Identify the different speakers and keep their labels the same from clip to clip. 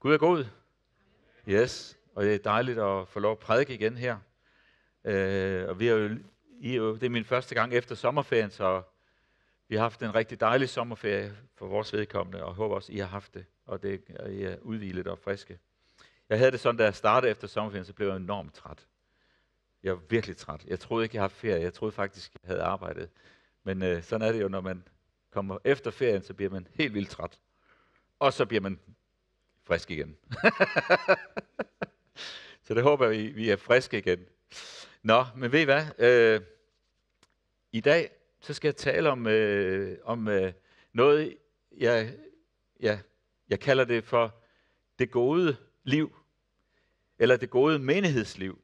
Speaker 1: Gud er god. Yes, og det er dejligt at få lov at prædike igen her. Øh, og vi er jo, I er jo, det er min første gang efter sommerferien, så vi har haft en rigtig dejlig sommerferie for vores vedkommende, og håber også, I har haft det, og, det, og I er udvilet og friske. Jeg havde det sådan, da jeg startede efter sommerferien, så blev jeg enormt træt. Jeg var virkelig træt. Jeg troede ikke, jeg havde ferie. Jeg troede faktisk, jeg havde arbejdet. Men øh, sådan er det jo, når man kommer efter ferien, så bliver man helt vildt træt. Og så bliver man frisk igen. så det håber vi, vi er friske igen. Nå, men ved I hvad? Øh, I dag så skal jeg tale om, øh, om øh, noget, jeg, jeg, jeg kalder det for det gode liv, eller det gode menighedsliv.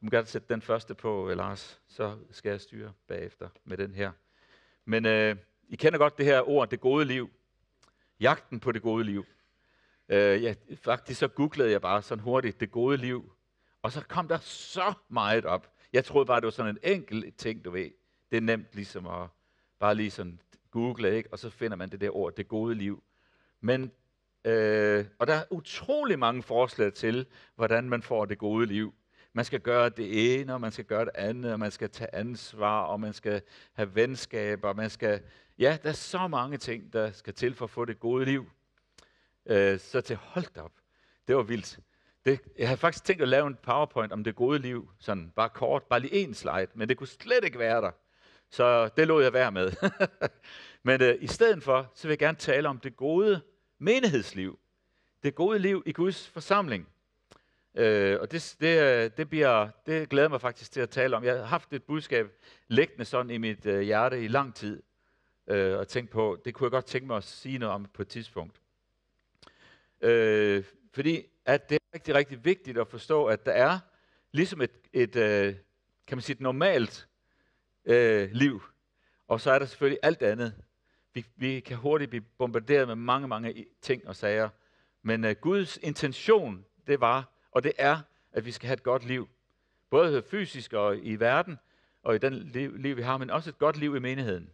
Speaker 1: Du må gerne sætte den første på, øh, Lars, så skal jeg styre bagefter med den her. Men øh, I kender godt det her ord, det gode liv. Jagten på det gode liv. Øh, ja, faktisk så googlede jeg bare sådan hurtigt, det gode liv. Og så kom der så meget op. Jeg troede bare, det var sådan en enkelt ting, du ved. Det er nemt ligesom at bare lige sådan google, ikke? og så finder man det der ord, det gode liv. Men, øh, og der er utrolig mange forslag til, hvordan man får det gode liv. Man skal gøre det ene, og man skal gøre det andet, og man skal tage ansvar, og man skal have venskab, og man skal... Ja, der er så mange ting, der skal til for at få det gode liv. Øh, så til hold op. Det var vildt. Det, jeg havde faktisk tænkt at lave en powerpoint om det gode liv, sådan bare kort, bare lige en slide, men det kunne slet ikke være der. Så det lå jeg være med. men øh, i stedet for, så vil jeg gerne tale om det gode menighedsliv. Det gode liv i Guds forsamling. Øh, og det, det, øh, det, bliver, det glæder mig faktisk til at tale om. Jeg har haft et budskab liggende sådan i mit øh, hjerte i lang tid, øh, og tænkt på, det kunne jeg godt tænke mig at sige noget om på et tidspunkt. Øh, fordi at det er rigtig, rigtig vigtigt at forstå, at der er ligesom et, et øh, kan man sige, et normalt øh, liv, og så er der selvfølgelig alt andet. Vi, vi kan hurtigt blive bombarderet med mange, mange ting og sager, men øh, Guds intention, det var, og det er, at vi skal have et godt liv. Både fysisk og i verden, og i den liv, liv vi har, men også et godt liv i menigheden.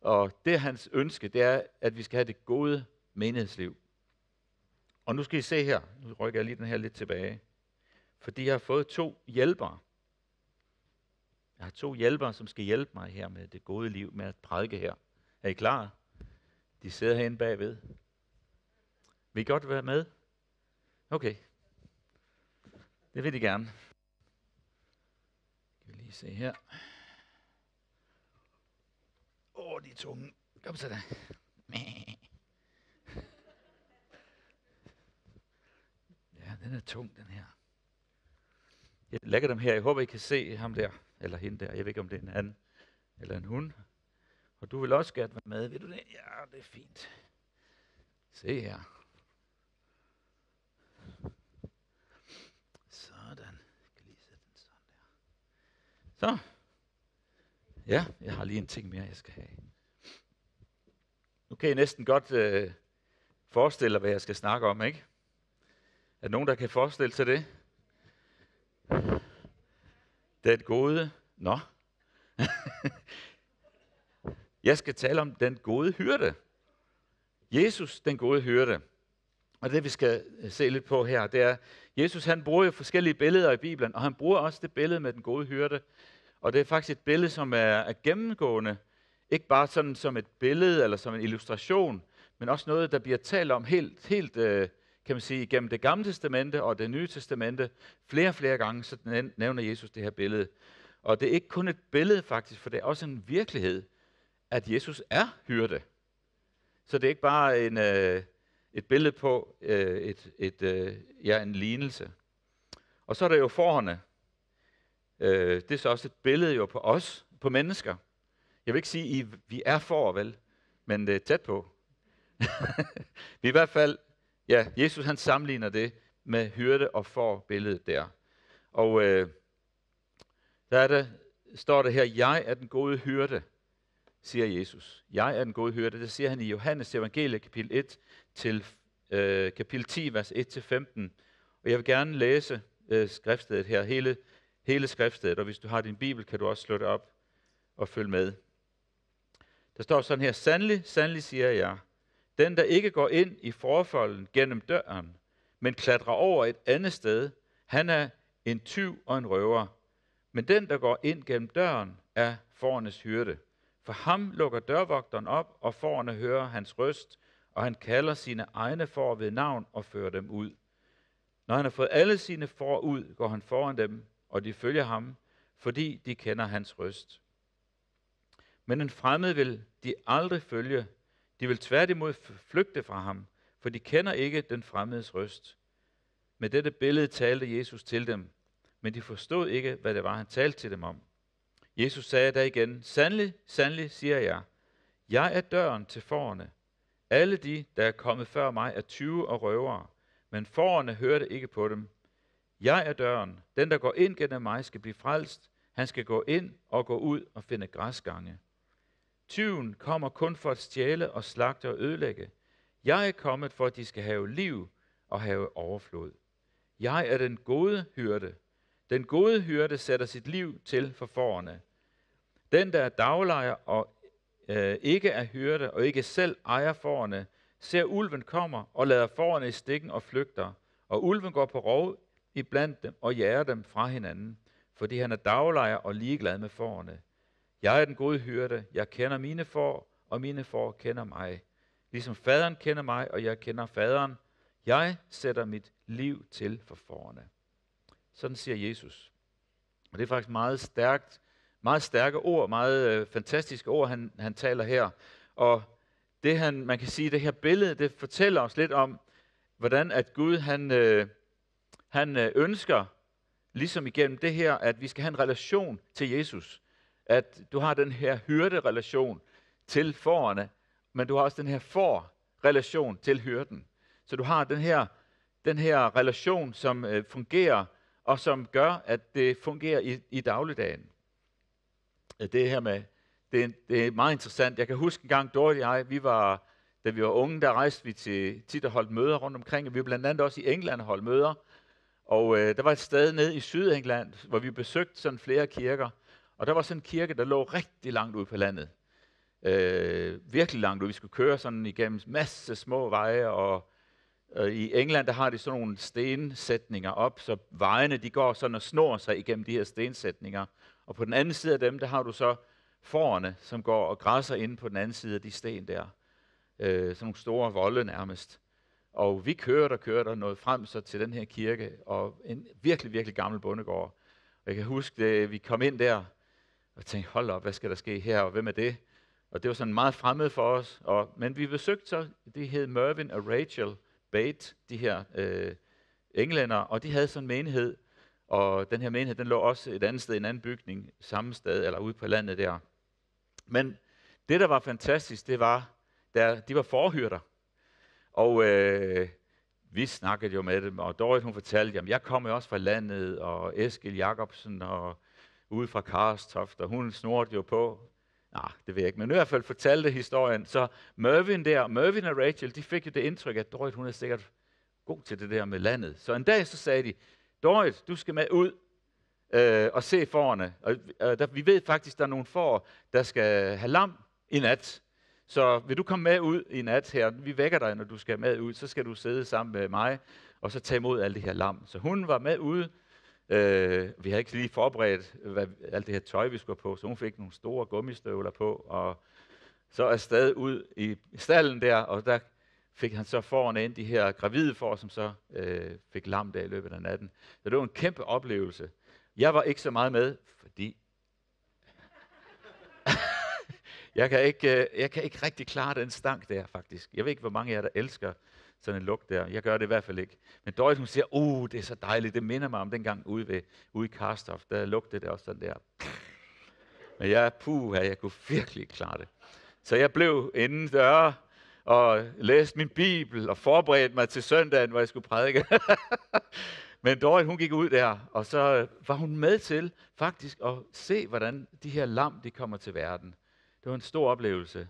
Speaker 1: Og det er hans ønske, det er, at vi skal have det gode menighedsliv. Og nu skal I se her, nu rykker jeg lige den her lidt tilbage, fordi jeg har fået to hjælpere. Jeg har to hjælpere, som skal hjælpe mig her med det gode liv, med at prædike her. Er I klar? De sidder herinde bagved. Vil I godt være med? Okay. Det vil de gerne. Kan vi lige se her. Åh, oh, de er tunge. Kom så da. Ja, den er tung, den her. Jeg lægger dem her. Jeg håber, I kan se ham der, eller hende der. Jeg ved ikke, om det er en han eller en hun. Og du vil også gerne være med. Vil du det? Ja, det er fint. Se her. Så. Ja, jeg har lige en ting mere, jeg skal have. Nu kan I næsten godt øh, forestille jer, hvad jeg skal snakke om, ikke? Er der nogen, der kan forestille sig det? Den gode... Nå. jeg skal tale om den gode hyrde. Jesus, den gode hyrde. Og det, vi skal øh, se lidt på her, det er, Jesus han bruger jo forskellige billeder i Bibelen, og han bruger også det billede med den gode hyrde. Og det er faktisk et billede, som er, er gennemgående, ikke bare sådan som et billede eller som en illustration, men også noget, der bliver talt om helt, helt øh, kan man sige, gennem det gamle testamente og det nye testamente. Flere og flere gange, så nævner Jesus det her billede. Og det er ikke kun et billede faktisk, for det er også en virkelighed, at Jesus er hyrde. Så det er ikke bare en, øh, et billede på øh, et, et, øh, ja, en lignelse. Og så er der jo forhånden. Øh, det er så også et billede jo på os, på mennesker. Jeg vil ikke sige, I, vi er for, vel? Men det er tæt på. vi i hvert fald, ja, Jesus han sammenligner det med hyrde og for billedet der. Og øh, der er det, står det her, jeg er den gode hyrde siger Jesus. Jeg er den gode hyrde. Det siger han i Johannes evangelie, kapitel 1 til øh, kapitel 10, vers 1 til 15. Og jeg vil gerne læse øh, skriftstedet her, hele, hele skriftstedet, og hvis du har din bibel, kan du også slå det op og følge med. Der står sådan her, sandelig, sandelig siger jeg, den der ikke går ind i forfolden gennem døren, men klatrer over et andet sted, han er en tyv og en røver. Men den, der går ind gennem døren, er forernes hyrde. For ham lukker dørvogteren op, og forerne hører hans røst, og han kalder sine egne får ved navn og fører dem ud. Når han har fået alle sine får ud, går han foran dem, og de følger ham, fordi de kender hans røst. Men en fremmed vil de aldrig følge. De vil tværtimod flygte fra ham, for de kender ikke den fremmedes røst. Med dette billede talte Jesus til dem, men de forstod ikke, hvad det var, han talte til dem om. Jesus sagde da igen, Sandelig, sandelig, siger jeg, jeg er døren til forerne. Alle de, der er kommet før mig, er tyve og røvere, men forerne hørte ikke på dem. Jeg er døren. Den, der går ind gennem mig, skal blive frelst. Han skal gå ind og gå ud og finde græsgange. Tyven kommer kun for at stjæle og slagte og ødelægge. Jeg er kommet for, at de skal have liv og have overflod. Jeg er den gode hyrde. Den gode hyrde sætter sit liv til for forerne. Den, der er daglejer og øh, ikke er hyrde og ikke selv ejer forerne, ser ulven kommer og lader forerne i stikken og flygter. Og ulven går på rov i blandt dem og jager dem fra hinanden, fordi han er daglejer og ligeglad med forerne. Jeg er den gode hyrde, jeg kender mine får, og mine får kender mig. Ligesom faderen kender mig, og jeg kender faderen. Jeg sætter mit liv til for forerne. Sådan siger Jesus. Og det er faktisk meget stærkt, meget stærke ord, meget øh, fantastiske ord, han, han taler her. Og det han, man kan sige, det her billede, det fortæller os lidt om, hvordan at Gud, han, øh, han øh, ønsker, ligesom igennem det her, at vi skal have en relation til Jesus. At du har den her relation til forerne, men du har også den her for-relation til hyrden. Så du har den her, den her relation, som øh, fungerer og som gør, at det fungerer i, i dagligdagen. Det her med, det, det er meget interessant. Jeg kan huske en gang, Dorit og jeg, vi var, da vi var unge, der rejste vi til, tit og holdt møder rundt omkring, og vi var blandt andet også i England og holdt møder. Og øh, der var et sted nede i Sydengland, hvor vi besøgte sådan flere kirker, og der var sådan en kirke, der lå rigtig langt ud på landet. Øh, virkelig langt ud. Vi skulle køre sådan igennem masse små veje og Øh, I England der har de sådan nogle stensætninger op, så vejene de går sådan og snor sig igennem de her stensætninger. Og på den anden side af dem, der har du så forerne, som går og græsser inde på den anden side af de sten der. Øh, sådan nogle store volde nærmest. Og vi kørte der, kørte der, noget frem så til den her kirke, og en virkelig, virkelig gammel bondegård. Og jeg kan huske, at vi kom ind der, og tænkte, hold op, hvad skal der ske her, og hvem er det? Og det var sådan meget fremmed for os. Og, men vi besøgte så, det hed Mervin og Rachel, Bate, de her øh, englænder, og de havde sådan en menighed, og den her menighed, den lå også et andet sted, en anden bygning, samme sted, eller ude på landet der. Men det, der var fantastisk, det var, der, de var forhyrter. Og øh, vi snakkede jo med dem, og Dorit hun fortalte, at jeg kommer også fra landet, og Eskil Jacobsen, og ude fra Karstoft, og hun snurrede jo på Nej, det ved jeg ikke, men i hvert fald fortalte historien. Så Mervyn der, Mervyn og Rachel, de fik jo det indtryk, at Dorit, hun er sikkert god til det der med landet. Så en dag så sagde de, Dorit, du skal med ud øh, og se forerne. Og, øh, der, vi ved faktisk, der er nogle får, der skal have lam i nat. Så vil du komme med ud i nat her? Vi vækker dig, når du skal med ud. Så skal du sidde sammen med mig, og så tage imod alle de her lam. Så hun var med ude Øh, vi havde ikke lige forberedt hvad, alt det her tøj, vi skulle på, så hun fik nogle store gummistøvler på, og så er stadig ud i stallen der, og der fik han så foran ind, de her gravide for, som så øh, fik lam der i løbet af natten. Så det var en kæmpe oplevelse. Jeg var ikke så meget med, fordi jeg, kan ikke, øh, jeg kan ikke rigtig klare den stank der, faktisk. Jeg ved ikke, hvor mange af jer, der elsker sådan en lugt der. Jeg gør det i hvert fald ikke. Men Doris, hun siger, uh, det er så dejligt, det minder mig om dengang ude, ved, ude i Karstof, der lugtede det også sådan der. Men jeg, puh, jeg kunne virkelig klare det. Så jeg blev inden døre og læste min bibel og forberedte mig til søndagen, hvor jeg skulle prædike. Men Dorit, hun gik ud der, og så var hun med til faktisk at se, hvordan de her lam, de kommer til verden. Det var en stor oplevelse.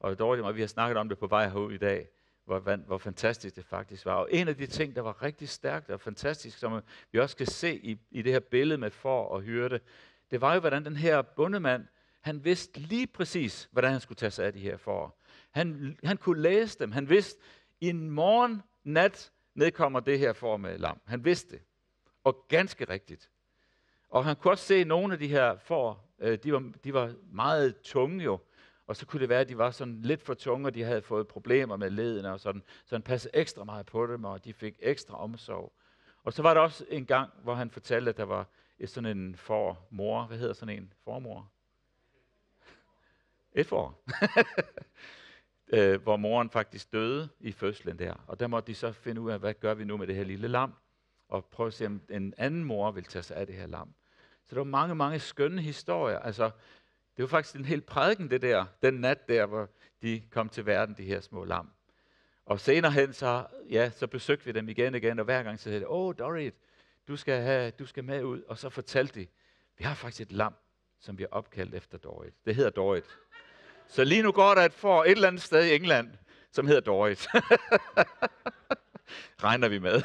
Speaker 1: Og Dorit og vi har snakket om det på vej herud i dag hvor, hvor fantastisk det faktisk var. Og en af de ting, der var rigtig stærkt og fantastisk, som vi også kan se i, i det her billede med for og hyrde, det var jo, hvordan den her bondemand, han vidste lige præcis, hvordan han skulle tage sig af de her for. Han, han kunne læse dem. Han vidste, i en morgen, nat, nedkommer det her for med lam. Han vidste det. Og ganske rigtigt. Og han kunne også se, at nogle af de her får, øh, de var, de var meget tunge jo, og så kunne det være, at de var sådan lidt for tunge, og de havde fået problemer med ledene og sådan. Så han passede ekstra meget på dem, og de fik ekstra omsorg. Og så var der også en gang, hvor han fortalte, at der var sådan en formor. Hvad hedder sådan en? Formor? Et for. Øh, hvor moren faktisk døde i fødslen der. Og der måtte de så finde ud af, hvad gør vi nu med det her lille lam? Og prøve at se, om en anden mor vil tage sig af det her lam. Så der var mange, mange skønne historier. Altså, det var faktisk en hel prædiken, det der, den nat der, hvor de kom til verden, de her små lam. Og senere hen, så, ja, så besøgte vi dem igen og igen, og hver gang så hed det, åh, oh, Dorit, du skal, have, du skal med ud. Og så fortalte de, vi har faktisk et lam, som vi har opkaldt efter Dorit. Det hedder Dorit. Så lige nu går der et for et eller andet sted i England, som hedder Dorit. Regner vi med.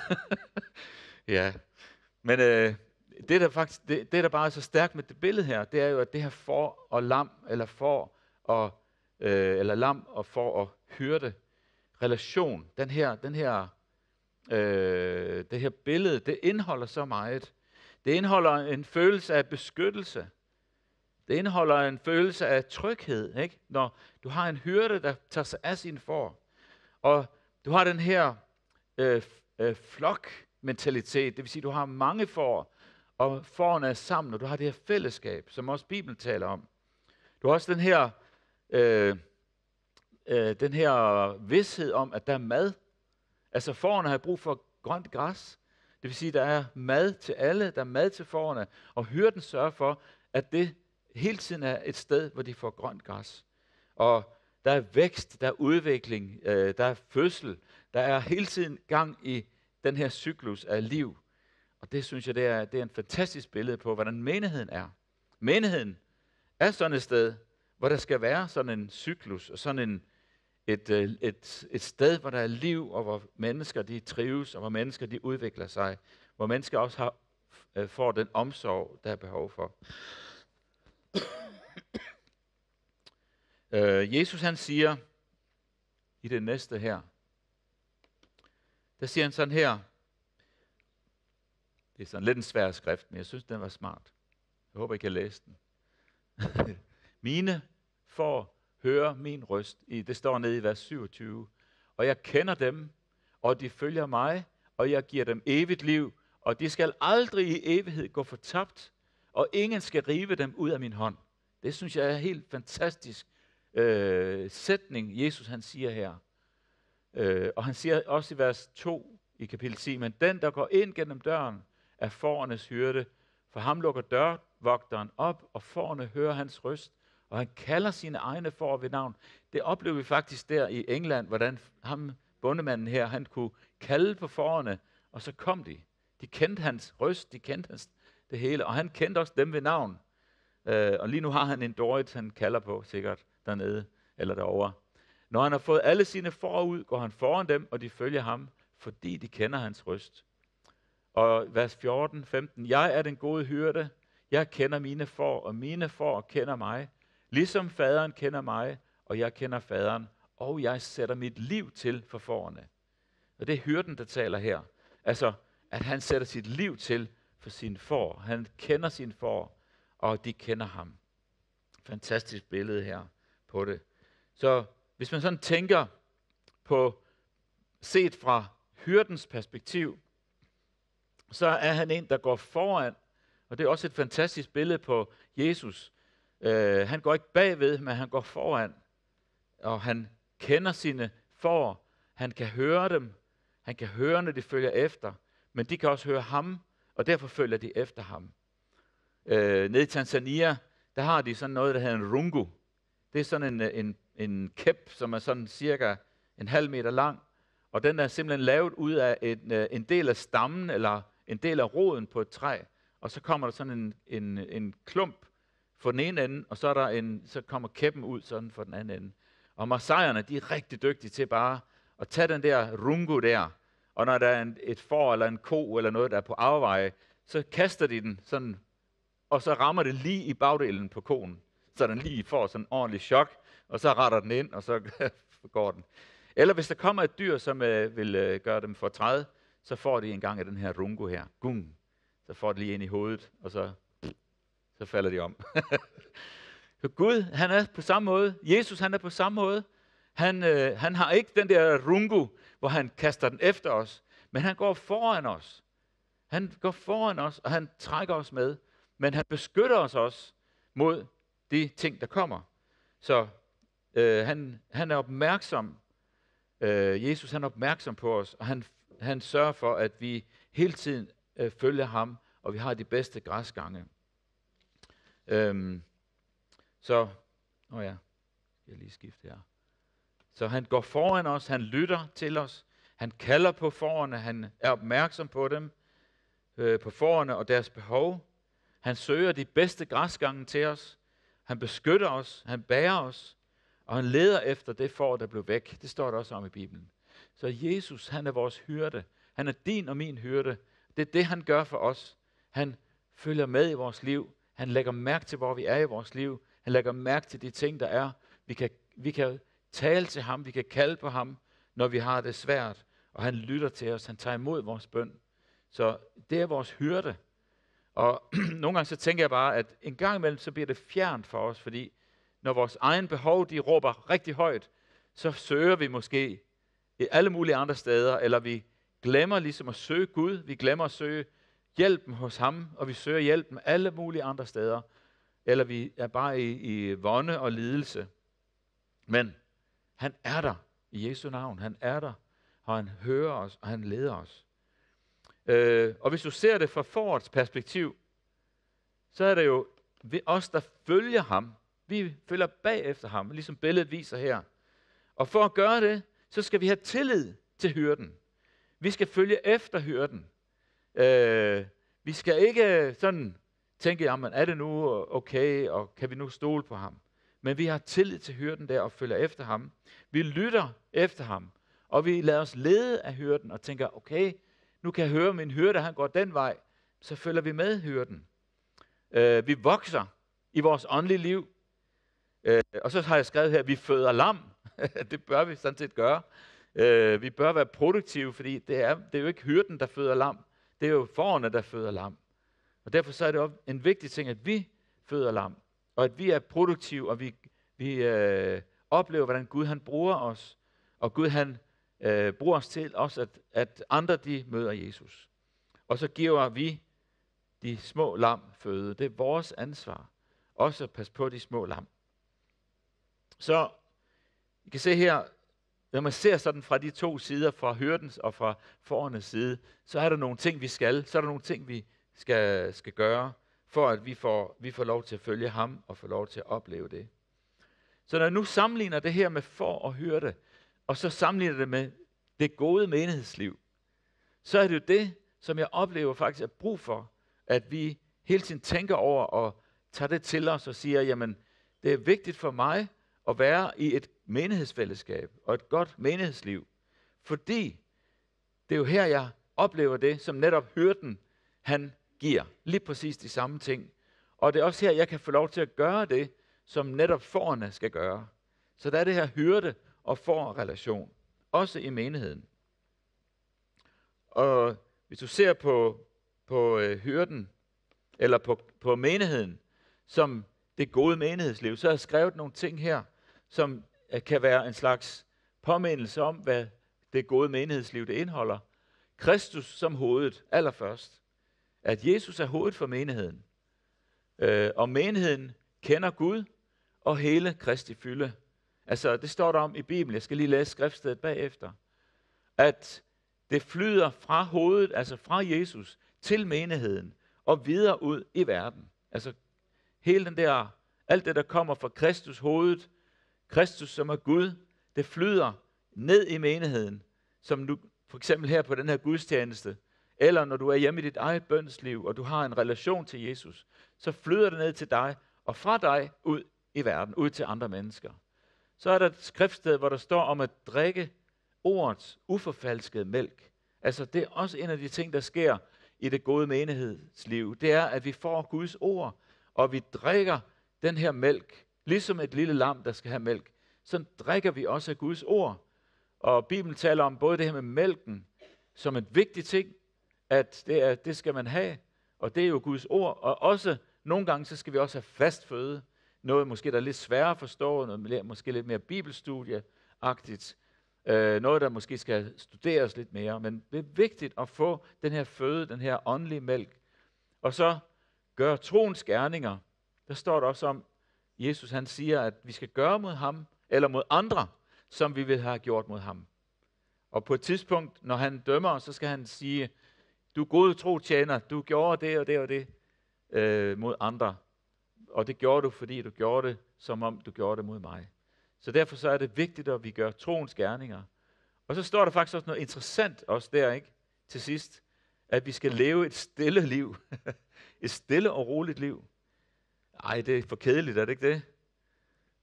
Speaker 1: ja. Men øh, det, der faktisk, det, det, der bare er så stærkt med det billede her, det er jo, at det her for og lam, eller for og, øh, eller lam og for og hyrde, relation, den her, den her, øh, det her billede, det indeholder så meget. Det indeholder en følelse af beskyttelse. Det indeholder en følelse af tryghed, ikke? når du har en hyrde, der tager sig af sin for. Og du har den her øh, øh, flokmentalitet, det vil sige, du har mange får, og foran er sammen, og du har det her fællesskab, som også Bibelen taler om. Du har også den her, øh, øh, den her vidshed om, at der er mad. Altså forerne har brug for grønt græs. Det vil sige, at der er mad til alle, der er mad til forerne, og hyrden sørger for, at det hele tiden er et sted, hvor de får grønt græs. Og der er vækst, der er udvikling, øh, der er fødsel, der er hele tiden gang i den her cyklus af liv. Og det synes jeg, det er, det er en fantastisk billede på, hvordan menigheden er. Menigheden er sådan et sted, hvor der skal være sådan en cyklus, og sådan en, et, øh, et, et sted, hvor der er liv, og hvor mennesker de trives, og hvor mennesker de udvikler sig, hvor mennesker også har, øh, får den omsorg, der er behov for. øh, Jesus han siger i det næste her, der siger han sådan her, det er sådan lidt en svær skrift, men jeg synes, den var smart. Jeg håber, I kan læse den. Mine får høre min røst. I, det står nede i vers 27. Og jeg kender dem, og de følger mig, og jeg giver dem evigt liv, og de skal aldrig i evighed gå fortabt, og ingen skal rive dem ud af min hånd. Det synes jeg er en helt fantastisk øh, sætning, Jesus han siger her. Øh, og han siger også i vers 2 i kapitel 10, men den, der går ind gennem døren, er forernes hyrde. For ham lukker dørvogteren op, og forerne hører hans røst, og han kalder sine egne for ved navn. Det oplever vi faktisk der i England, hvordan ham, bondemanden her, han kunne kalde på forerne, og så kom de. De kendte hans røst, de kendte hans det hele, og han kendte også dem ved navn. Øh, og lige nu har han en dårligt, han kalder på sikkert dernede eller derovre. Når han har fået alle sine forud, går han foran dem, og de følger ham, fordi de kender hans røst. Og vers 14, 15. Jeg er den gode hyrde. Jeg kender mine får, og mine får kender mig. Ligesom faderen kender mig, og jeg kender faderen, og jeg sætter mit liv til for forerne. Og det er hyrden, der taler her. Altså, at han sætter sit liv til for sine får. Han kender sin får, og de kender ham. Fantastisk billede her på det. Så hvis man sådan tænker på, set fra hyrdens perspektiv, så er han en, der går foran. Og det er også et fantastisk billede på Jesus. Øh, han går ikke bagved, men han går foran. Og han kender sine får. Han kan høre dem. Han kan høre, når de følger efter. Men de kan også høre ham, og derfor følger de efter ham. Øh, nede i Tanzania, der har de sådan noget, der hedder en rungu. Det er sådan en, en, en kæp, som er sådan cirka en halv meter lang. Og den er simpelthen lavet ud af en, øh, en del af stammen, eller en del af roden på et træ, og så kommer der sådan en, en, en klump for den ene ende, og så, er der en, så kommer kæppen ud sådan for den anden ende. Og marsejerne, de er rigtig dygtige til bare at tage den der rungo der, og når der er en, et får eller en ko eller noget, der er på afveje, så kaster de den sådan, og så rammer det lige i bagdelen på konen, så den lige får sådan en ordentlig chok, og så retter den ind, og så går den. Eller hvis der kommer et dyr, som øh, vil øh, gøre dem for træde, så får de en gang af den her rungo her. Gung. Så får det lige ind i hovedet, og så, så falder de om. så Gud, han er på samme måde. Jesus, han er på samme måde. Han, øh, han har ikke den der rungo, hvor han kaster den efter os, men han går foran os. Han går foran os, og han trækker os med, men han beskytter os også mod de ting, der kommer. Så øh, han, han er opmærksom. Øh, Jesus han er opmærksom på os, og han han sørger for, at vi hele tiden øh, følger ham, og vi har de bedste græsgange. Øhm, så, åh oh ja, jeg lige skifte her. Så han går foran os, han lytter til os, han kalder på forerne, han er opmærksom på dem, øh, på forerne og deres behov. Han søger de bedste græsgange til os, han beskytter os, han bærer os, og han leder efter det får, der blev væk. Det står der også om i Bibelen. Så Jesus, han er vores hyrde. Han er din og min hyrde. Det er det, han gør for os. Han følger med i vores liv. Han lægger mærke til, hvor vi er i vores liv. Han lægger mærke til de ting, der er. Vi kan, vi kan tale til ham, vi kan kalde på ham, når vi har det svært. Og han lytter til os, han tager imod vores bøn. Så det er vores hyrde. Og nogle gange så tænker jeg bare, at en gang imellem, så bliver det fjernt for os, fordi når vores egen behov, de råber rigtig højt, så søger vi måske alle mulige andre steder, eller vi glemmer ligesom at søge Gud, vi glemmer at søge hjælpen hos ham, og vi søger hjælpen alle mulige andre steder, eller vi er bare i, i vonde og lidelse. Men han er der i Jesu navn. Han er der, og han hører os, og han leder os. Øh, og hvis du ser det fra forårets perspektiv, så er det jo os, der følger ham. Vi følger bag efter ham, ligesom billedet viser her. Og for at gøre det, så skal vi have tillid til hyrden. Vi skal følge efter hyrden. Øh, vi skal ikke sådan tænke, jamen er det nu okay, og kan vi nu stole på ham? Men vi har tillid til hyrden der og følger efter ham. Vi lytter efter ham, og vi lader os lede af hyrden og tænker, okay, nu kan jeg høre min hyrde, han går den vej, så følger vi med hyrden. Øh, vi vokser i vores åndelige liv. Øh, og så har jeg skrevet her, vi føder lam. det bør vi sådan set gøre. Øh, vi bør være produktive, fordi det er, det er jo ikke hyrden, der føder lam. Det er jo forerne, der føder lam. Og derfor så er det også en vigtig ting, at vi føder lam. Og at vi er produktive, og vi, vi øh, oplever, hvordan Gud han bruger os. Og Gud han øh, bruger os til også, at, at andre de møder Jesus. Og så giver vi de små lam føde. Det er vores ansvar. Også at passe på de små lam. Så i kan se her, når man ser sådan fra de to sider, fra hørdens og fra forernes side, så er der nogle ting, vi skal, så er der nogle ting, vi skal, skal gøre, for at vi får, vi får lov til at følge ham og får lov til at opleve det. Så når jeg nu sammenligner det her med for og hørte, og så sammenligner det med det gode menighedsliv, så er det jo det, som jeg oplever faktisk er brug for, at vi hele tiden tænker over og tager det til os og siger, jamen, det er vigtigt for mig at være i et menighedsfællesskab og et godt menighedsliv, fordi det er jo her, jeg oplever det, som netop hyrden, han giver. Lige præcis de samme ting. Og det er også her, jeg kan få lov til at gøre det, som netop forerne skal gøre. Så der er det her hyrde og forrelation. relation også i menigheden. Og hvis du ser på, på øh, hyrden, eller på, på menigheden, som det gode menighedsliv, så har jeg skrevet nogle ting her, som kan være en slags påmindelse om, hvad det gode menighedsliv det indeholder. Kristus som hovedet allerførst. At Jesus er hovedet for menigheden. Øh, og menigheden kender Gud og hele Kristi fylde. Altså, det står der om i Bibelen. Jeg skal lige læse skriftstedet bagefter. At det flyder fra hovedet, altså fra Jesus, til menigheden og videre ud i verden. Altså, hele den der, alt det, der kommer fra Kristus hovedet, Kristus, som er Gud, det flyder ned i menigheden, som du for eksempel her på den her gudstjeneste, eller når du er hjemme i dit eget bønsliv, og du har en relation til Jesus, så flyder det ned til dig, og fra dig ud i verden, ud til andre mennesker. Så er der et skriftsted, hvor der står om at drikke ordets uforfalskede mælk. Altså det er også en af de ting, der sker i det gode menighedsliv. Det er, at vi får Guds ord, og vi drikker den her mælk, Ligesom et lille lam, der skal have mælk. Så drikker vi også af Guds ord. Og Bibelen taler om både det her med mælken som en vigtig ting, at det, er, det skal man have, og det er jo Guds ord. Og også nogle gange, så skal vi også have fast føde. Noget måske, der er lidt sværere at forstå, noget måske lidt mere bibelstudieagtigt. Øh, noget, der måske skal studeres lidt mere. Men det er vigtigt at få den her føde, den her åndelige mælk. Og så gør troens gerninger. Der står der også om, Jesus han siger, at vi skal gøre mod ham, eller mod andre, som vi vil have gjort mod ham. Og på et tidspunkt, når han dømmer, så skal han sige, du gode tro tjener, du gjorde det og det og det øh, mod andre. Og det gjorde du, fordi du gjorde det, som om du gjorde det mod mig. Så derfor så er det vigtigt, at vi gør troens gerninger. Og så står der faktisk også noget interessant også der, ikke? Til sidst, at vi skal leve et stille liv. et stille og roligt liv. Ej, det er for kedeligt, er det ikke det?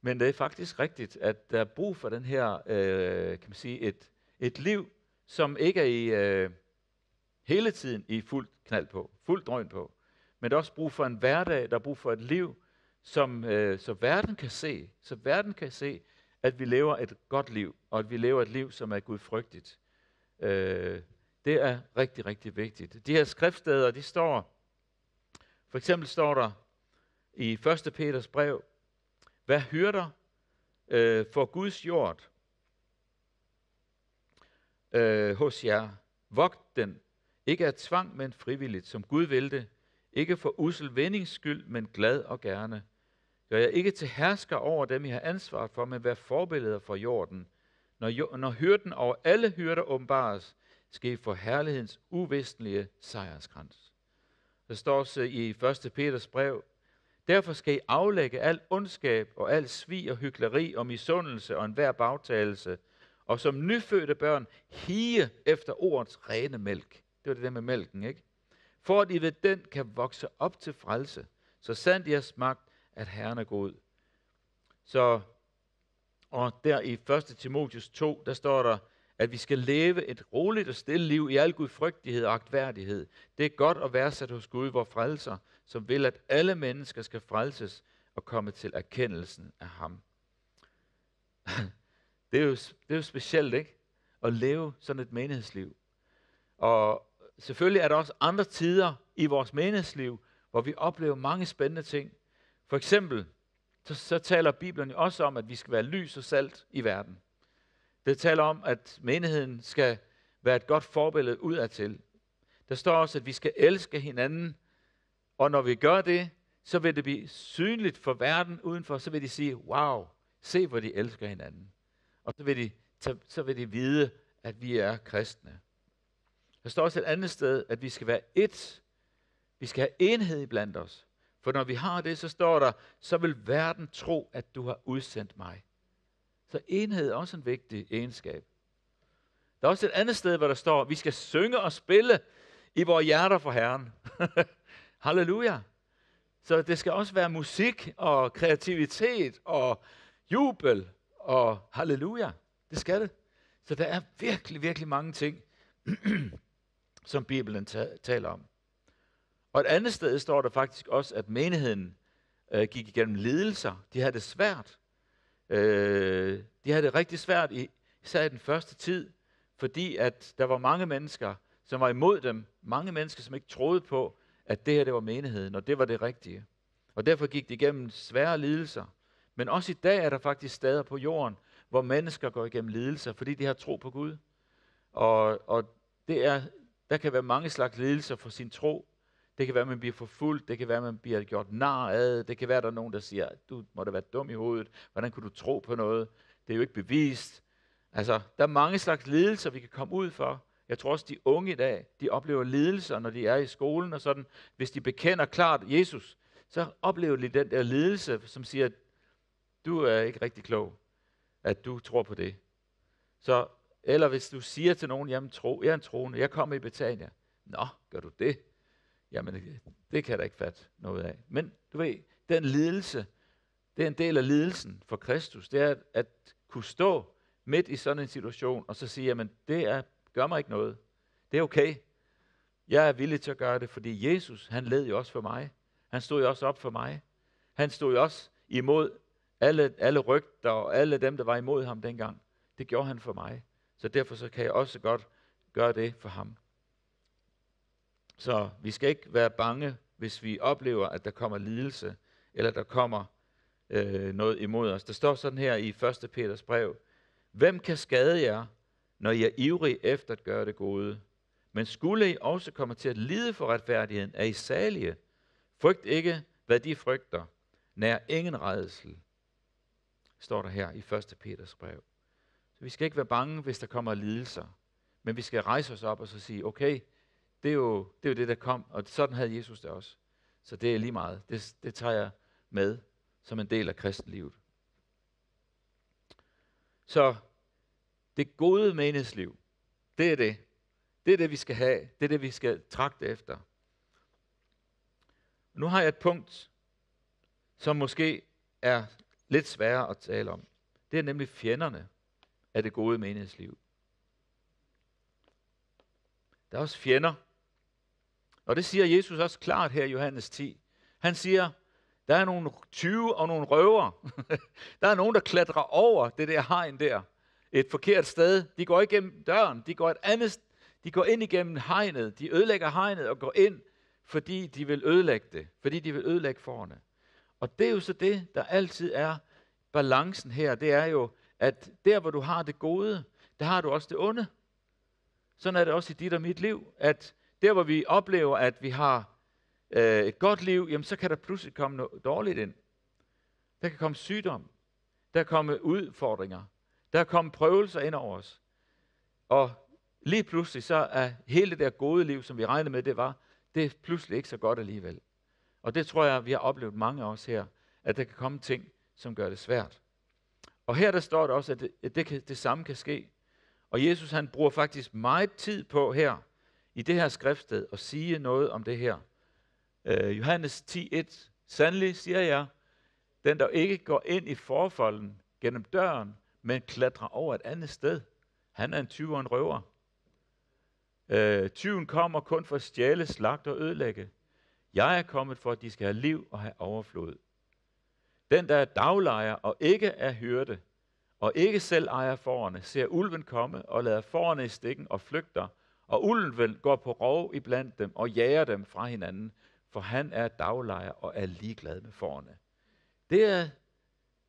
Speaker 1: Men det er faktisk rigtigt, at der er brug for den her, øh, kan man sige, et, et liv, som ikke er i, øh, hele tiden i fuld knald på, fuld drøn på. Men der er også brug for en hverdag, der er brug for et liv, som, øh, så verden kan se, så verden kan se, at vi lever et godt liv, og at vi lever et liv, som er gudfrygtigt. Øh, det er rigtig, rigtig vigtigt. De her skriftsteder, de står, for eksempel står der i 1. Peters brev, hvad hyrder øh, for Guds jord øh, hos jer. Vogt den, ikke af tvang, men frivilligt, som Gud vil det. Ikke for usel vendings skyld, men glad og gerne. Gør jeg ikke til hersker over dem, I har ansvar for, men vær forbilleder for jorden. Når, når hyrden over alle hyrder åbenbares, skal I få herlighedens uvistenlige sejrskrans. Der står også i 1. Peters brev, Derfor skal I aflægge al ondskab og al svig og hykleri og misundelse og enhver bagtagelse, og som nyfødte børn hige efter ordets rene mælk. Det var det der med mælken, ikke? For at I ved den kan vokse op til frelse, så sandt I har smagt, at Herren er god. Så, og der i 1. Timotius 2, der står der, at vi skal leve et roligt og stille liv i al gudfrygtighed og agtværdighed. Det er godt at være sat hos Gud, hvor frelser, som vil, at alle mennesker skal frelses og komme til erkendelsen af ham. det, er jo, det er jo specielt, ikke? At leve sådan et menighedsliv. Og selvfølgelig er der også andre tider i vores menighedsliv, hvor vi oplever mange spændende ting. For eksempel, så, så taler Bibelen jo også om, at vi skal være lys og salt i verden. Det taler om, at menigheden skal være et godt forbillede udadtil. Der står også, at vi skal elske hinanden og når vi gør det, så vil det blive synligt for verden udenfor, så vil de sige, wow, se hvor de elsker hinanden. Og så vil de, så vil de vide, at vi er kristne. Der står også et andet sted, at vi skal være ét. Vi skal have enhed blandt os. For når vi har det, så står der, så vil verden tro, at du har udsendt mig. Så enhed er også en vigtig egenskab. Der er også et andet sted, hvor der står, vi skal synge og spille i vores hjerter for Herren. Halleluja! Så det skal også være musik og kreativitet og jubel og halleluja. Det skal det. Så der er virkelig, virkelig mange ting, som Bibelen ta- taler om. Og et andet sted står der faktisk også, at menigheden øh, gik igennem lidelser. De havde det svært. Øh, de havde det rigtig svært, i, især i den første tid, fordi at der var mange mennesker, som var imod dem. Mange mennesker, som ikke troede på, at det her det var menigheden, og det var det rigtige. Og derfor gik de igennem svære lidelser. Men også i dag er der faktisk steder på jorden, hvor mennesker går igennem lidelser, fordi de har tro på Gud. Og, og det er, der kan være mange slags lidelser for sin tro. Det kan være, at man bliver forfulgt, det kan være, at man bliver gjort nar af, det kan være, at der er nogen, der siger, du må da være dum i hovedet, hvordan kunne du tro på noget? Det er jo ikke bevist. Altså, der er mange slags lidelser, vi kan komme ud for, jeg tror også, de unge i dag, de oplever lidelser, når de er i skolen og sådan. Hvis de bekender klart Jesus, så oplever de den der lidelse, som siger, du er ikke rigtig klog, at du tror på det. Så, eller hvis du siger til nogen, jamen tro, jeg er en troende, jeg kommer i Betania. Nå, gør du det? Jamen, det kan jeg da ikke fatte noget af. Men du ved, den lidelse, det er en del af lidelsen for Kristus. Det er at kunne stå midt i sådan en situation, og så sige, jamen det er gør mig ikke noget. Det er okay. Jeg er villig til at gøre det, fordi Jesus, han led jo også for mig. Han stod jo også op for mig. Han stod jo også imod alle, alle rygter og alle dem, der var imod ham dengang. Det gjorde han for mig. Så derfor så kan jeg også godt gøre det for ham. Så vi skal ikke være bange, hvis vi oplever, at der kommer lidelse, eller der kommer øh, noget imod os. Der står sådan her i 1. Peters brev. Hvem kan skade jer når I er ivrige efter at gøre det gode. Men skulle I også komme til at lide for retfærdigheden, er I salige. Frygt ikke, hvad de frygter. Nær ingen redsel, står der her i 1. Peters brev. Så vi skal ikke være bange, hvis der kommer lidelser. Men vi skal rejse os op og så sige, okay, det er jo det, er jo det der kom, og sådan havde Jesus det også. Så det er lige meget. Det, det tager jeg med som en del af kristenlivet. Så det gode meningsliv, det er det. Det er det, vi skal have. Det er det, vi skal trakte efter. Nu har jeg et punkt, som måske er lidt sværere at tale om. Det er nemlig fjenderne af det gode meningsliv. Der er også fjender. Og det siger Jesus også klart her i Johannes 10. Han siger, der er nogle 20 og nogle røver. der er nogen, der klatrer over det der hegn der et forkert sted. De går igennem døren, de går et andet de går ind igennem hegnet, de ødelægger hegnet og går ind, fordi de vil ødelægge det, fordi de vil ødelægge forerne. Og det er jo så det, der altid er balancen her, det er jo, at der hvor du har det gode, der har du også det onde. Sådan er det også i dit og mit liv, at der hvor vi oplever, at vi har øh, et godt liv, jamen så kan der pludselig komme noget dårligt ind. Der kan komme sygdom, der kan komme udfordringer, der er kommet prøvelser ind over os. Og lige pludselig så er hele det der gode liv, som vi regnede med, det var, det er pludselig ikke så godt alligevel. Og det tror jeg, vi har oplevet mange af os her, at der kan komme ting, som gør det svært. Og her der står det også, at det, at det, kan, det samme kan ske. Og Jesus han bruger faktisk meget tid på her, i det her skriftsted, at sige noget om det her. Øh, Johannes 10.1. Sandelig siger jeg, den der ikke går ind i forfolden gennem døren, men klatre over et andet sted. Han er en tyv og en røver. Øh, tyven kommer kun for at stjæle, slagte og ødelægge. Jeg er kommet for, at de skal have liv og have overflod. Den, der er daglejer og ikke er hyrde, og ikke selv ejer forerne, ser ulven komme og lader forerne i stikken og flygter, og ulven går på rov iblandt dem og jager dem fra hinanden, for han er daglejer og er ligeglad med forerne. Det er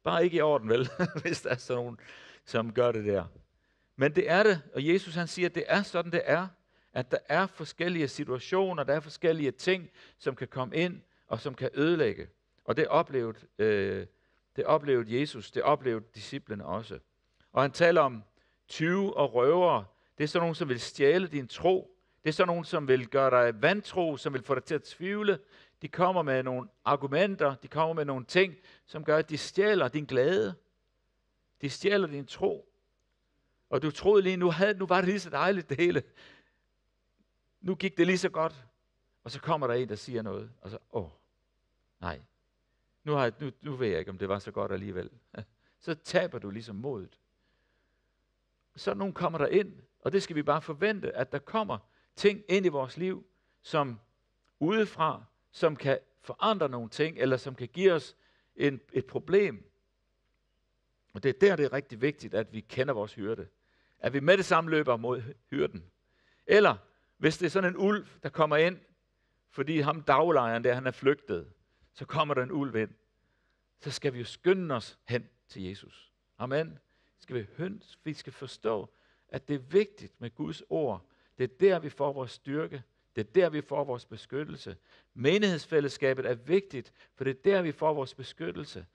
Speaker 1: Bare ikke i orden, vel, hvis der er sådan nogen, som gør det der. Men det er det, og Jesus han siger, at det er sådan, det er. At der er forskellige situationer, der er forskellige ting, som kan komme ind og som kan ødelægge. Og det oplevede, øh, det oplevede Jesus, det oplevede disciplene også. Og han taler om 20 og røvere. Det er sådan nogen, som vil stjæle din tro. Det er sådan nogen, som vil gøre dig vantro, som vil få dig til at tvivle. De kommer med nogle argumenter, de kommer med nogle ting, som gør, at de stjæler din glæde. De stjæler din tro. Og du troede lige, nu, havde, nu var det lige så dejligt det hele. Nu gik det lige så godt. Og så kommer der en, der siger noget. Og så, åh, nej. Nu, har jeg, nu, nu ved jeg ikke, om det var så godt alligevel. Så taber du ligesom modet. Så nogen kommer der ind, og det skal vi bare forvente, at der kommer ting ind i vores liv, som udefra som kan forandre nogle ting, eller som kan give os en, et problem. Og det er der, det er rigtig vigtigt, at vi kender vores hyrde. At vi med det samme løber mod hyrden. Eller hvis det er sådan en ulv, der kommer ind, fordi ham daglejeren der, han er flygtet, så kommer der en ulv ind. Så skal vi jo skynde os hen til Jesus. Amen. Skal vi, høns, vi skal forstå, at det er vigtigt med Guds ord. Det er der, vi får vores styrke. Det er der, vi får vores beskyttelse. Menighedsfællesskabet er vigtigt, for det er der, vi får vores beskyttelse.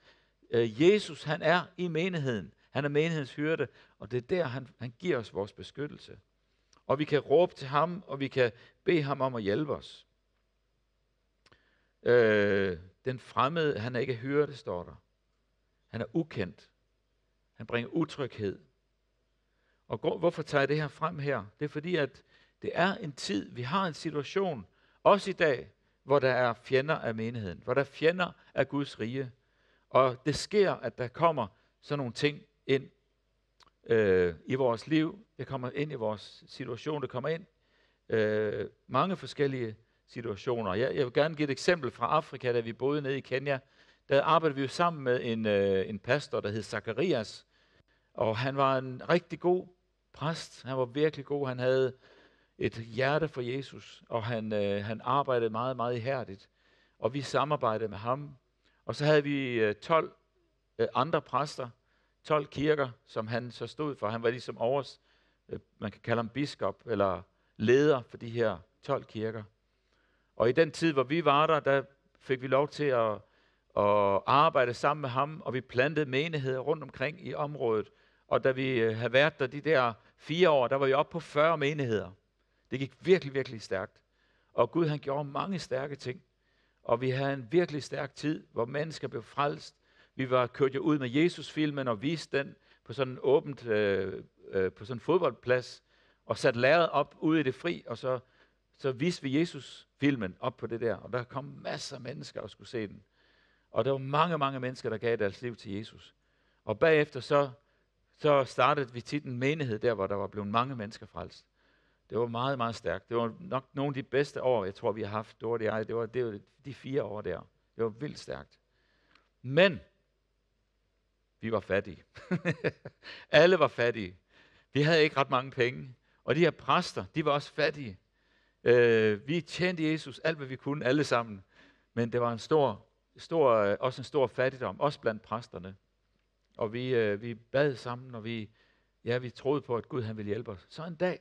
Speaker 1: Øh, Jesus, han er i menigheden. Han er menighedens hyrde, og det er der, han, han giver os vores beskyttelse. Og vi kan råbe til ham, og vi kan bede ham om at hjælpe os. Øh, den fremmede, han er ikke hyrde, står der. Han er ukendt. Han bringer utryghed. Og hvorfor tager jeg det her frem her? Det er fordi, at det er en tid, vi har en situation, også i dag, hvor der er fjender af menigheden, hvor der er fjender af Guds rige. Og det sker, at der kommer sådan nogle ting ind øh, i vores liv. Det kommer ind i vores situation. Det kommer ind øh, mange forskellige situationer. Jeg, jeg vil gerne give et eksempel fra Afrika, da vi boede nede i Kenya. Der arbejdede vi jo sammen med en, øh, en pastor, der hed Zacharias. Og han var en rigtig god præst. Han var virkelig god. Han havde et hjerte for Jesus, og han, øh, han arbejdede meget, meget ihærdigt. Og vi samarbejdede med ham. Og så havde vi øh, 12 øh, andre præster, 12 kirker, som han så stod for. Han var ligesom overs, øh, man kan kalde ham biskop, eller leder for de her 12 kirker. Og i den tid, hvor vi var der, der fik vi lov til at, at arbejde sammen med ham, og vi plantede menigheder rundt omkring i området. Og da vi øh, havde været der de der fire år, der var vi oppe på 40 menigheder. Det gik virkelig, virkelig stærkt. Og Gud han gjorde mange stærke ting. Og vi havde en virkelig stærk tid, hvor mennesker blev frelst. Vi var kørt jo ud med Jesus-filmen og viste den på sådan en åbent, øh, øh, på sådan en fodboldplads, og satte lærret op ude i det fri, og så, så viste vi Jesus-filmen op på det der, og der kom masser af mennesker og skulle se den. Og der var mange, mange mennesker, der gav deres liv til Jesus. Og bagefter så, så startede vi tit en menighed der, hvor der var blevet mange mennesker frelst. Det var meget, meget stærkt. Det var nok nogle af de bedste år, jeg tror, vi har haft. Det var, det, var, det var de fire år der. Det var vildt stærkt. Men vi var fattige. Alle var fattige. Vi havde ikke ret mange penge. Og de her præster, de var også fattige. Øh, vi tjente Jesus alt, hvad vi kunne, alle sammen. Men det var en stor, stor, øh, også en stor fattigdom, også blandt præsterne. Og vi, øh, vi bad sammen, og vi, ja, vi troede på, at Gud han ville hjælpe os. Så en dag,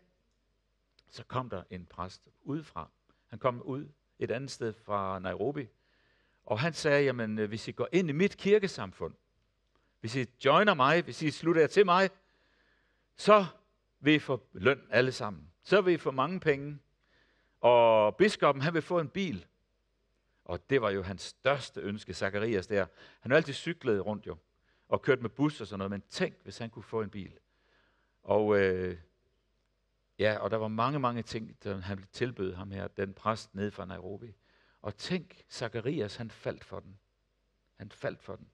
Speaker 1: så kom der en præst udefra. Han kom ud et andet sted fra Nairobi, og han sagde, jamen øh, hvis I går ind i mit kirkesamfund, hvis I joiner mig, hvis I slutter jer til mig, så vil I få løn alle sammen. Så vil I få mange penge. Og biskoppen, han vil få en bil. Og det var jo hans største ønske, Zacharias der. Han har altid cyklet rundt jo, og kørt med bus og sådan noget, men tænk, hvis han kunne få en bil. Og øh, Ja, og der var mange, mange ting, der han tilbød ham her, den præst nede fra Nairobi. Og tænk, Zakarias, han faldt for den. Han faldt for den.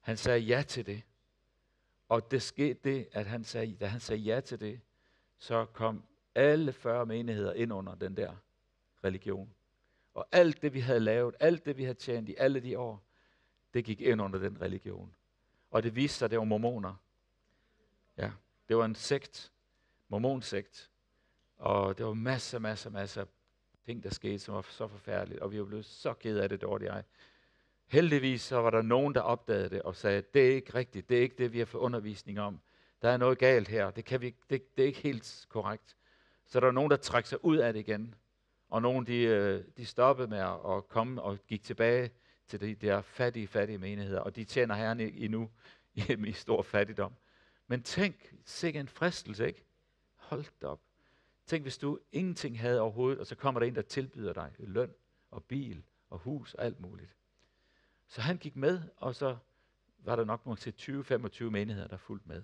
Speaker 1: Han sagde ja til det. Og det skete det, at han sagde, da han sagde ja til det, så kom alle 40 menigheder ind under den der religion. Og alt det, vi havde lavet, alt det, vi havde tjent i alle de år, det gik ind under den religion. Og det viste sig, at det var mormoner. Ja, det var en sekt, mormonsekt, og det var masser, masser, masser ting, der skete, som var så forfærdeligt, og vi var blevet så ked af det dårlige ej. Heldigvis så var der nogen, der opdagede det og sagde, det er ikke rigtigt, det er ikke det, vi har fået undervisning om. Der er noget galt her, det, kan vi, det, det er ikke helt korrekt. Så der var nogen, der trak sig ud af det igen, og nogen, de, øh, de stoppede med at komme og gik tilbage til de der fattige, fattige menigheder, og de tjener herren endnu i, i stor fattigdom. Men tænk, sikke en fristelse, ikke? Hold da op. Tænk, hvis du ingenting havde overhovedet, og så kommer der en, der tilbyder dig løn og bil og hus og alt muligt. Så han gik med, og så var der nok måske 20-25 menigheder, der fulgte med.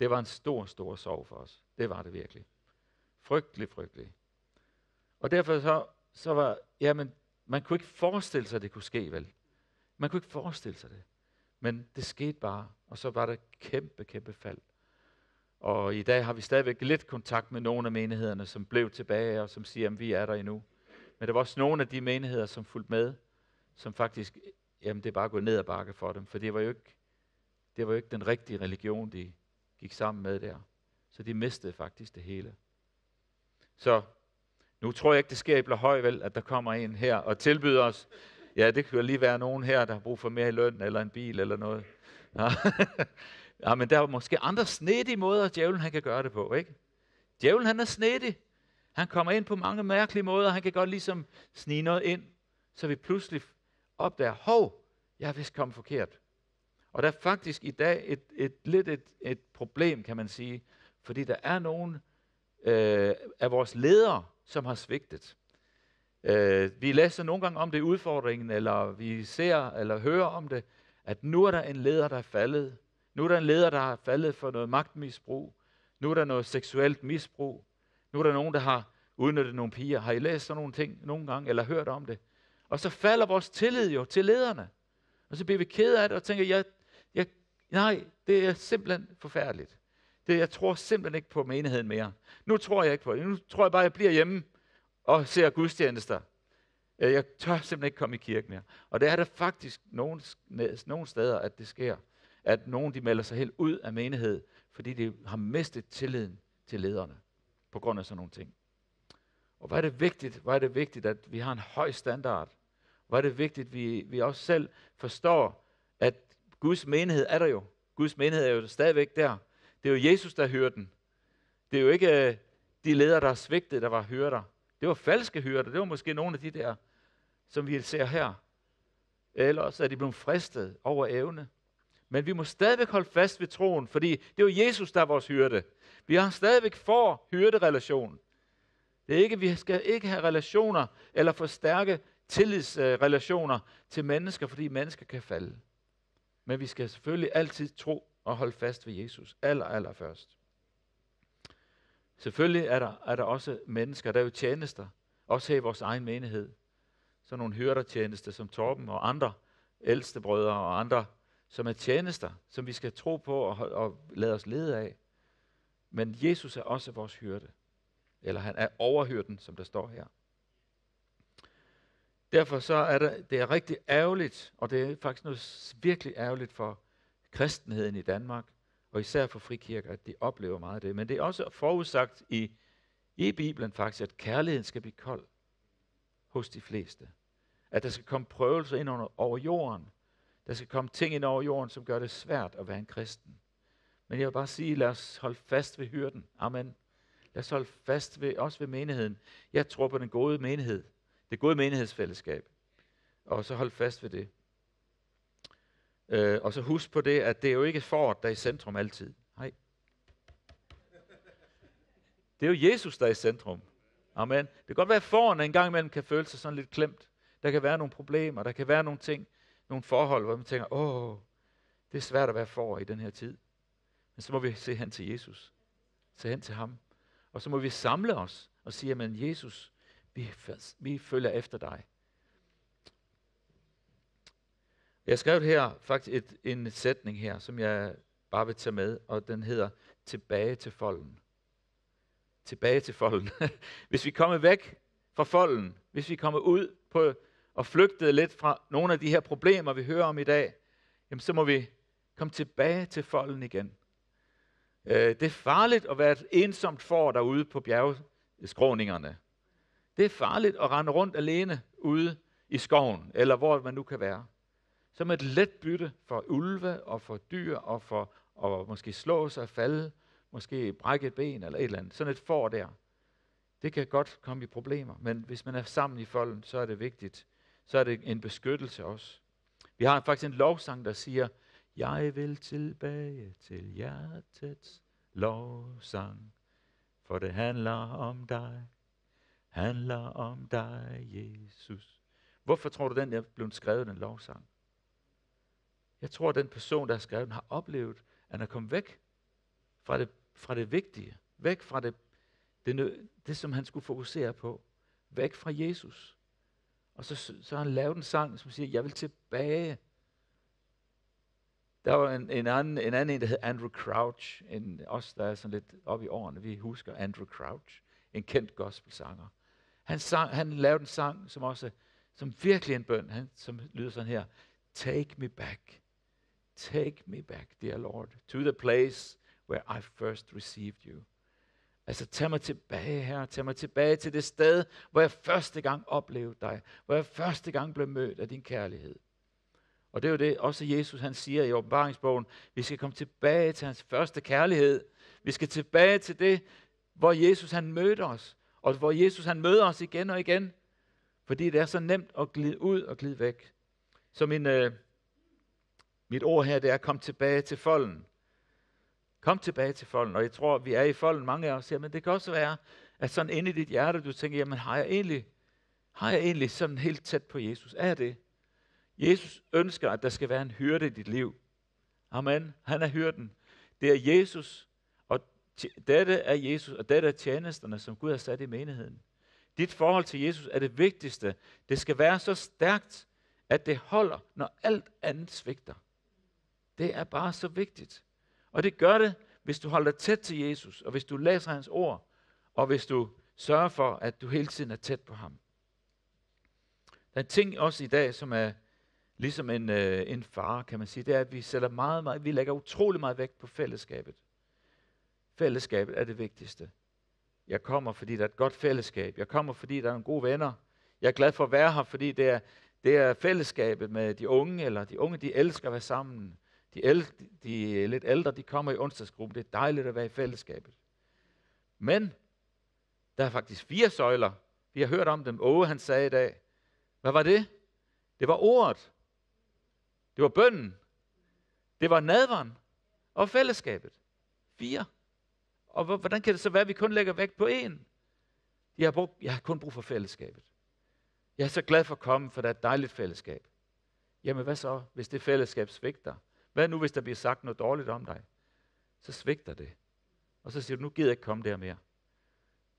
Speaker 1: Det var en stor, stor sorg for os. Det var det virkelig. Frygtelig, frygtelig. Og derfor så, så var, jamen, man kunne ikke forestille sig, at det kunne ske, vel? Man kunne ikke forestille sig det. Men det skete bare, og så var der kæmpe, kæmpe fald. Og i dag har vi stadigvæk lidt kontakt med nogle af menighederne, som blev tilbage og som siger, at vi er der endnu. Men der var også nogle af de menigheder, som fulgte med, som faktisk, jamen det er bare gået ned ad bakke for dem, for det var jo ikke, det var jo ikke den rigtige religion, de gik sammen med der. Så de mistede faktisk det hele. Så nu tror jeg ikke, det sker i Blåhøj, vel, at der kommer en her og tilbyder os. Ja, det kan jo lige være nogen her, der har brug for mere i løn, eller en bil, eller noget. Ja. Ja, men der er måske andre snedige måder, djævlen han kan gøre det på, ikke? Djævlen han er snedig. Han kommer ind på mange mærkelige måder, han kan godt ligesom snige noget ind, så vi pludselig opdager, hov, jeg er vist kommet forkert. Og der er faktisk i dag et, et, lidt et, et problem, kan man sige, fordi der er nogen øh, af vores ledere, som har svigtet. Øh, vi læser nogle gange om det i udfordringen, eller vi ser eller hører om det, at nu er der en leder, der er faldet, nu er der en leder, der har faldet for noget magtmisbrug. Nu er der noget seksuelt misbrug. Nu er der nogen, der har udnyttet nogle piger. Har I læst sådan nogle ting nogle gange, eller hørt om det? Og så falder vores tillid jo til lederne. Og så bliver vi ked af det og tænker, jeg, jeg, nej, det er simpelthen forfærdeligt. Det, jeg tror simpelthen ikke på menigheden mere. Nu tror jeg ikke på det. Nu tror jeg bare, at jeg bliver hjemme og ser gudstjenester. Øh, jeg tør simpelthen ikke komme i kirken mere. Og det er der faktisk nogle steder, at det sker at nogen de melder sig helt ud af menighed, fordi de har mistet tilliden til lederne på grund af sådan nogle ting. Og hvor er det vigtigt, hvor er det vigtigt at vi har en høj standard. Hvor er det vigtigt, at vi, vi også selv forstår, at Guds menighed er der jo. Guds menighed er jo stadigvæk der. Det er jo Jesus, der hører den. Det er jo ikke øh, de ledere, der har svigtet, der var hyrder. Det var falske hyrder. Det var måske nogle af de der, som vi ser her. Ellers er de blevet fristet over evne. Men vi må stadigvæk holde fast ved troen, fordi det er jo Jesus, der er vores hyrde. Vi har stadigvæk for hyrderelationen. Det er ikke, vi skal ikke have relationer eller forstærke tillidsrelationer til mennesker, fordi mennesker kan falde. Men vi skal selvfølgelig altid tro og holde fast ved Jesus, aller, aller først. Selvfølgelig er der, er der også mennesker, der er jo tjenester, også her i vores egen menighed. Sådan nogle hyrdertjenester som Torben og andre ældste brødre og andre som er tjenester, som vi skal tro på og, og lade os lede af. Men Jesus er også vores hyrde. Eller han er overhyrden, som der står her. Derfor så er det, det er rigtig ærgerligt, og det er faktisk noget virkelig ærgerligt for kristenheden i Danmark, og især for frikirker, at de oplever meget af det. Men det er også forudsagt i, i Bibelen faktisk, at kærligheden skal blive kold hos de fleste. At der skal komme prøvelser ind under, over jorden, der skal komme ting ind over jorden, som gør det svært at være en kristen. Men jeg vil bare sige, lad os holde fast ved hyrden. Amen. Lad os holde fast ved, også ved menigheden. Jeg tror på den gode menighed. Det gode menighedsfællesskab. Og så hold fast ved det. Øh, og så husk på det, at det er jo ikke for, der er i centrum altid. Nej. Det er jo Jesus, der er i centrum. Amen. Det kan godt være, at foran en gang imellem kan føle sig sådan lidt klemt. Der kan være nogle problemer, der kan være nogle ting nogle forhold, hvor man tænker, åh, det er svært at være for i den her tid. Men så må vi se hen til Jesus. Se hen til ham. Og så må vi samle os og sige, men Jesus, vi, vi følger efter dig. Jeg skrev her faktisk et, en sætning her, som jeg bare vil tage med, og den hedder Tilbage til folden. Tilbage til folden. hvis vi kommer væk fra folden, hvis vi kommer ud på og flygtede lidt fra nogle af de her problemer, vi hører om i dag, jamen så må vi komme tilbage til folden igen. Øh, det er farligt at være et ensomt får derude på bjergskråningerne. Det er farligt at rende rundt alene ude i skoven, eller hvor man nu kan være. Som et let bytte for ulve og for dyr og for at måske slå sig og falde, måske brække et ben eller et eller andet. Sådan et får der. Det kan godt komme i problemer, men hvis man er sammen i folden, så er det vigtigt, så er det en beskyttelse også. Vi har faktisk en lovsang, der siger, jeg vil tilbage til hjertets lovsang, for det handler om dig, handler om dig, Jesus. Hvorfor tror du, den er blevet skrevet, den lovsang? Jeg tror, at den person, der har skrevet den, har oplevet, at han er kommet væk fra det, fra det vigtige, væk fra det, det, det, som han skulle fokusere på, væk fra Jesus. Og så, så har han lavet en sang, som siger, jeg vil tilbage. Der var en, en, anden, en anden en, der hed Andrew Crouch. En, os, der er sådan lidt oppe i årene, vi husker Andrew Crouch. En kendt gospelsanger. Han, sang, han lavede en sang, som også som virkelig en bøn, han, som lyder sådan her. Take me back. Take me back, dear Lord, to the place where I first received you. Altså tag mig tilbage her, tag mig tilbage til det sted, hvor jeg første gang oplevede dig, hvor jeg første gang blev mødt af din kærlighed. Og det er jo det, også Jesus han siger i åbenbaringsbogen, vi skal komme tilbage til hans første kærlighed. Vi skal tilbage til det, hvor Jesus han mødte os, og hvor Jesus han møder os igen og igen. Fordi det er så nemt at glide ud og glide væk. Så min, øh, mit ord her, det er, kom tilbage til folden. Kom tilbage til folden, og jeg tror, vi er i folden, mange af os her, men det kan også være, at sådan inde i dit hjerte, du tænker, jamen har jeg egentlig, har jeg egentlig sådan helt tæt på Jesus? Er det? Jesus ønsker, at der skal være en hyrde i dit liv. Amen. Han er hyrden. Det er Jesus, og dette er Jesus, og dette er tjenesterne, som Gud har sat i menigheden. Dit forhold til Jesus er det vigtigste. Det skal være så stærkt, at det holder, når alt andet svigter. Det er bare så vigtigt. Og det gør det, hvis du holder dig tæt til Jesus, og hvis du læser hans ord, og hvis du sørger for, at du hele tiden er tæt på ham. Der er en ting også i dag, som er ligesom en, øh, en far, kan man sige, det er, at vi, sætter meget, meget, vi lægger utrolig meget vægt på fællesskabet. Fællesskabet er det vigtigste. Jeg kommer, fordi der er et godt fællesskab. Jeg kommer, fordi der er nogle gode venner. Jeg er glad for at være her, fordi det er, det er fællesskabet med de unge, eller de unge, de elsker at være sammen. De, el, de lidt ældre, de kommer i onsdagsgruppen. Det er dejligt at være i fællesskabet. Men der er faktisk fire søjler. Vi har hørt om dem. Åh, han sagde i dag. Hvad var det? Det var ordet. Det var bønden. Det var nadveren. Og fællesskabet. Fire. Og hvordan kan det så være, at vi kun lægger vægt på én? Jeg har, brug, jeg har kun brug for fællesskabet. Jeg er så glad for at komme, for der er et dejligt fællesskab. Jamen hvad så, hvis det fællesskab svigter? Hvad nu, hvis der bliver sagt noget dårligt om dig? Så svigter det. Og så siger du, nu gider jeg ikke komme der mere.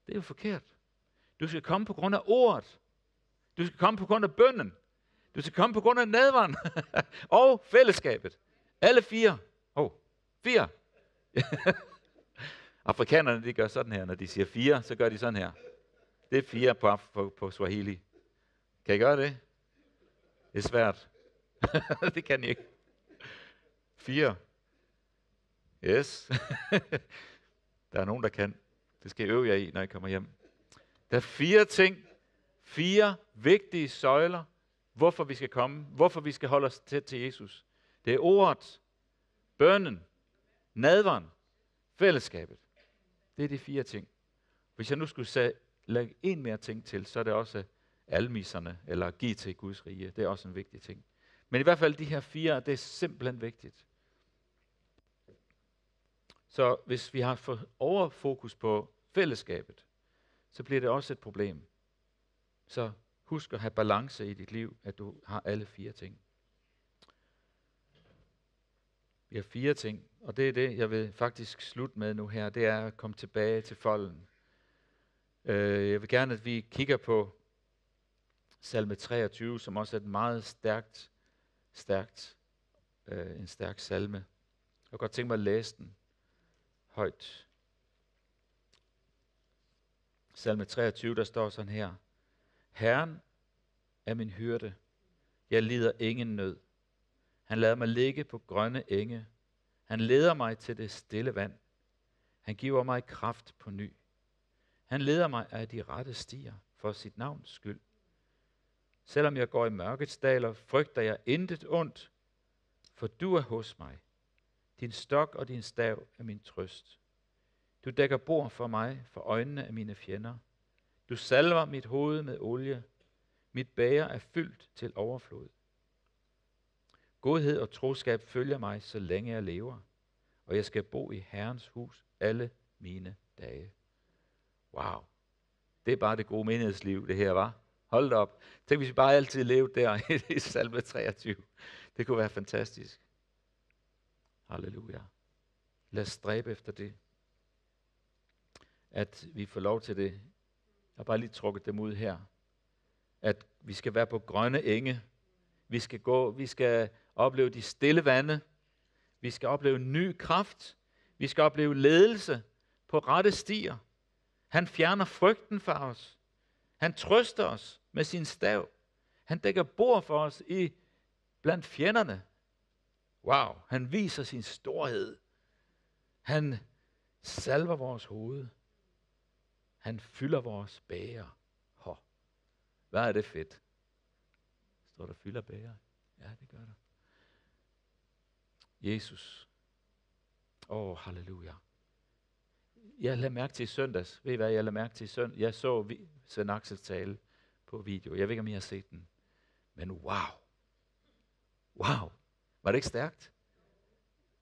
Speaker 1: Det er jo forkert. Du skal komme på grund af ordet. Du skal komme på grund af bønden. Du skal komme på grund af nadvaren og fællesskabet. Alle fire. Åh, oh, fire. Afrikanerne, de gør sådan her. Når de siger fire, så gør de sådan her. Det er fire på, på, på Swahili. Kan I gøre det? Det er svært. det kan I ikke. 4. Yes. der er nogen, der kan. Det skal jeg øve jer i, når I kommer hjem. Der er fire ting, fire vigtige søjler, hvorfor vi skal komme, hvorfor vi skal holde os tæt til Jesus. Det er ordet, bønnen, nadveren, fællesskabet. Det er de fire ting. Hvis jeg nu skulle sætte lægge en mere ting til, så er det også almiserne, eller give til Guds rige. Det er også en vigtig ting. Men i hvert fald de her fire, det er simpelthen vigtigt. Så hvis vi har for overfokus på fællesskabet, så bliver det også et problem. Så husk at have balance i dit liv, at du har alle fire ting. Vi har fire ting, og det er det, jeg vil faktisk slutte med nu her, det er at komme tilbage til folden. Øh, jeg vil gerne, at vi kigger på salme 23, som også er et meget stærkt, stærkt, øh, en stærk salme. Jeg kan godt tænke mig at læse den højt. Salme 23, der står sådan her. Herren er min hyrde. Jeg lider ingen nød. Han lader mig ligge på grønne enge. Han leder mig til det stille vand. Han giver mig kraft på ny. Han leder mig af de rette stier for sit navns skyld. Selvom jeg går i mørkets daler, frygter jeg intet ondt, for du er hos mig. Din stok og din stav er min trøst. Du dækker bord for mig for øjnene af mine fjender. Du salver mit hoved med olie. Mit bæger er fyldt til overflod. Godhed og troskab følger mig, så længe jeg lever, og jeg skal bo i Herrens hus alle mine dage. Wow. Det er bare det gode menighedsliv, det her, var. Hold op. Tænk, hvis vi bare altid levede der i salme 23. Det kunne være fantastisk. Halleluja. Lad os stræbe efter det. At vi får lov til det. Jeg har bare lige trukket dem ud her. At vi skal være på grønne enge. Vi skal gå, vi skal opleve de stille vande. Vi skal opleve ny kraft. Vi skal opleve ledelse på rette stier. Han fjerner frygten fra os. Han trøster os med sin stav. Han dækker bord for os i blandt fjenderne. Wow, han viser sin storhed. Han salver vores hoved. Han fylder vores bæger. Hå. Hvad er det fedt? Står der fylder bæger? Ja, det gør der. Jesus. Åh, oh, halleluja. Jeg lagde mærke til søndags. Ved I hvad, jeg lagde mærke til søndag. søndags? Jeg så vi- Svend Axel tale på video. Jeg ved ikke, om I har set den. Men wow. Wow. Var det ikke stærkt?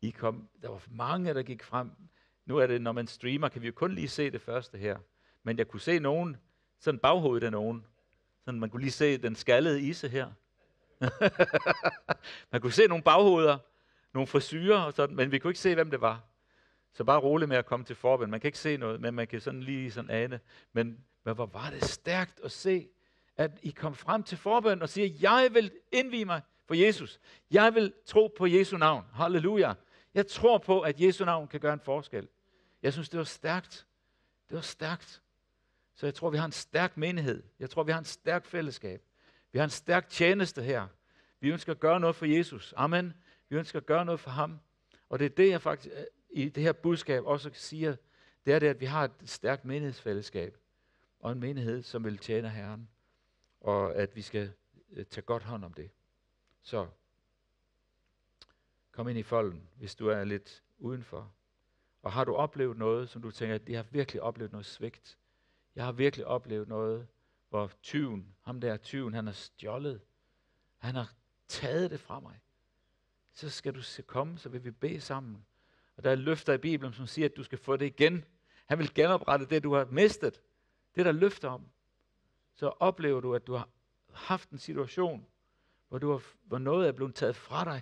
Speaker 1: I kom, der var mange, der gik frem. Nu er det, når man streamer, kan vi jo kun lige se det første her. Men jeg kunne se nogen, sådan baghovedet af nogen. Sådan man kunne lige se den skaldede ise her. man kunne se nogle baghoveder, nogle frisyrer og sådan, men vi kunne ikke se, hvem det var. Så bare roligt med at komme til forbøn. Man kan ikke se noget, men man kan sådan lige sådan ane. Men, men hvor var det stærkt at se, at I kom frem til forbøn og siger, jeg vil indvige mig, for Jesus. Jeg vil tro på Jesu navn. Halleluja. Jeg tror på, at Jesu navn kan gøre en forskel. Jeg synes, det var stærkt. Det var stærkt. Så jeg tror, vi har en stærk menighed. Jeg tror, vi har en stærk fællesskab. Vi har en stærk tjeneste her. Vi ønsker at gøre noget for Jesus. Amen. Vi ønsker at gøre noget for ham. Og det er det, jeg faktisk øh, i det her budskab også siger, det er det, at vi har et stærkt menighedsfællesskab og en menighed, som vil tjene Herren, og at vi skal øh, tage godt hånd om det. Så kom ind i folden, hvis du er lidt udenfor. Og har du oplevet noget, som du tænker, at jeg har virkelig oplevet noget svigt. Jeg har virkelig oplevet noget, hvor tyven, ham der tyven, han har stjålet. Han har taget det fra mig. Så skal du komme, så vil vi bede sammen. Og der er løfter i Bibelen, som siger, at du skal få det igen. Han vil genoprette det, du har mistet. Det, der løfter om. Så oplever du, at du har haft en situation, hvor, du har, hvor noget er blevet taget fra dig.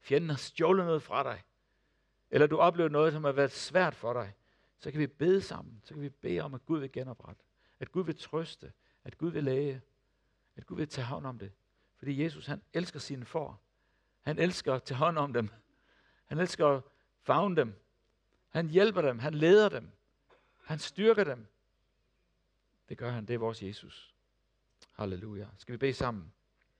Speaker 1: Fjenden har stjålet noget fra dig. Eller du oplever noget, som har været svært for dig. Så kan vi bede sammen. Så kan vi bede om, at Gud vil genoprette. At Gud vil trøste. At Gud vil læge. At Gud vil tage hånd om det. Fordi Jesus, han elsker sine får. Han elsker at tage hånd om dem. Han elsker at fagne dem. Han hjælper dem. Han leder dem. Han styrker dem. Det gør han. Det er vores Jesus. Halleluja. Skal vi bede sammen?